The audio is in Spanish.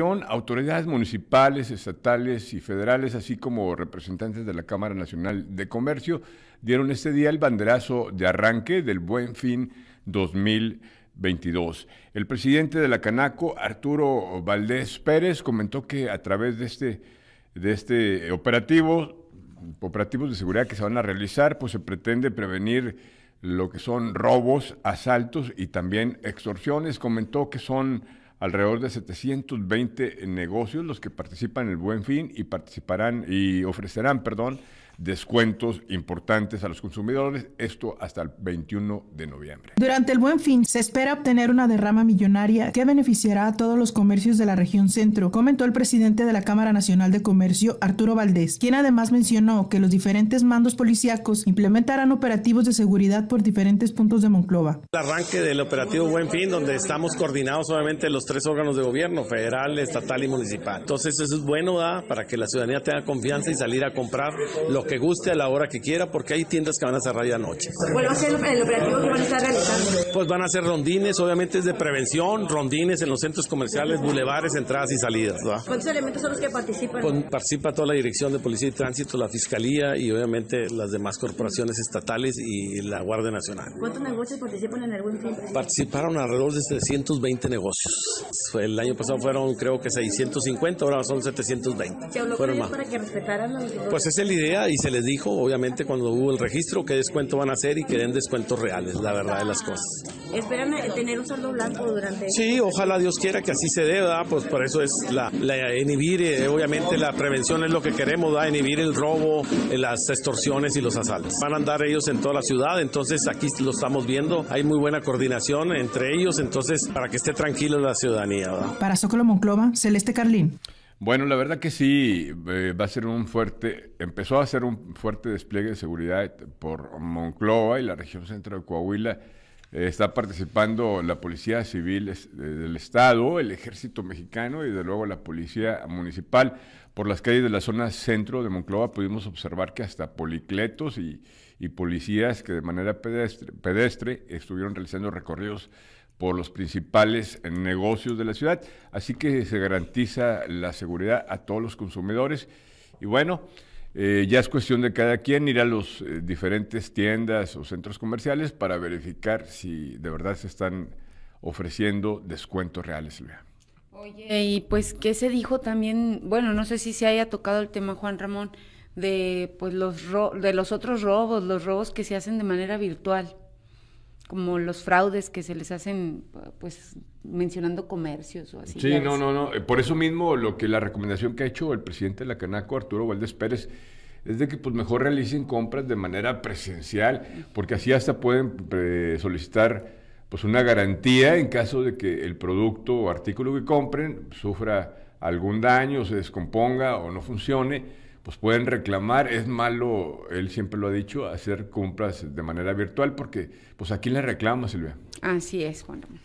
autoridades municipales, estatales y federales, así como representantes de la Cámara Nacional de Comercio, dieron este día el banderazo de arranque del Buen Fin 2022. El presidente de la Canaco, Arturo Valdés Pérez, comentó que a través de este, de este operativo, operativos de seguridad que se van a realizar, pues se pretende prevenir lo que son robos, asaltos y también extorsiones. Comentó que son alrededor de 720 negocios los que participan en el Buen Fin y participarán y ofrecerán, perdón, descuentos importantes a los consumidores, esto hasta el 21 de noviembre. Durante el buen fin se espera obtener una derrama millonaria que beneficiará a todos los comercios de la región centro, comentó el presidente de la Cámara Nacional de Comercio, Arturo Valdés, quien además mencionó que los diferentes mandos policíacos implementarán operativos de seguridad por diferentes puntos de Monclova. El arranque del operativo Buen Fin, donde estamos coordinados solamente los tres órganos de gobierno, federal, estatal y municipal. Entonces eso es bueno para que la ciudadanía tenga confianza y salir a comprar lo que guste, a la hora que quiera, porque hay tiendas que van a cerrar ya noche. ¿Cuál va a ser el operativo que van a estar realizando? Pues van a ser rondines, obviamente es de prevención, rondines en los centros comerciales, bulevares, entradas y salidas. ¿Cuántos elementos son los que participan? participa toda la Dirección de Policía y Tránsito, la Fiscalía y obviamente las demás corporaciones estatales y la Guardia Nacional. ¿Cuántos negocios participan en algún Buen Fin? Participaron alrededor de 720 negocios. El año pasado fueron creo que 650, ahora son 720. ¿Se fueron más. para que respetaran los... Pues es la idea y se les dijo, obviamente, cuando hubo el registro, qué descuento van a hacer y que den descuentos reales, la verdad de las cosas. ¿Esperan eh, tener un saldo blanco durante.? Sí, ojalá Dios quiera que así se dé, ¿verdad? Pues por eso es la, la inhibir, eh, obviamente, la prevención es lo que queremos, ¿verdad? Inhibir el robo, eh, las extorsiones y los asaltos. Van a andar ellos en toda la ciudad, entonces aquí lo estamos viendo, hay muy buena coordinación entre ellos, entonces, para que esté tranquila la ciudadanía, ¿verdad? Para Zócalo Monclova, Celeste Carlín. Bueno, la verdad que sí, eh, va a ser un fuerte, empezó a ser un fuerte despliegue de seguridad por Monclova y la región centro de Coahuila. Eh, está participando la Policía Civil del Estado, el Ejército Mexicano y, de luego, la Policía Municipal. Por las calles de la zona centro de Monclova pudimos observar que hasta policletos y, policías que de manera pedestre estuvieron realizando recorridos por los principales eh, negocios de la ciudad. Así que se garantiza la seguridad a todos los consumidores. Y bueno, eh, ya es cuestión de cada quien ir a las eh, diferentes tiendas o centros comerciales para verificar si de verdad se están ofreciendo descuentos reales, Oye, y pues, ¿qué se dijo también? Bueno, no sé si se haya tocado el tema, Juan Ramón, de, pues, los, de los otros robos, los robos que se hacen de manera virtual como los fraudes que se les hacen, pues mencionando comercios o así. Sí, no, no, no. Eh, por eso mismo, lo que la recomendación que ha hecho el presidente de la Canaco, Arturo Valdés Pérez, es de que pues mejor realicen compras de manera presencial, porque así hasta pueden eh, solicitar pues una garantía en caso de que el producto o artículo que compren sufra algún daño, se descomponga o no funcione pues pueden reclamar. Es malo, él siempre lo ha dicho, hacer compras de manera virtual porque pues aquí le reclama, Silvia. Así es, Juan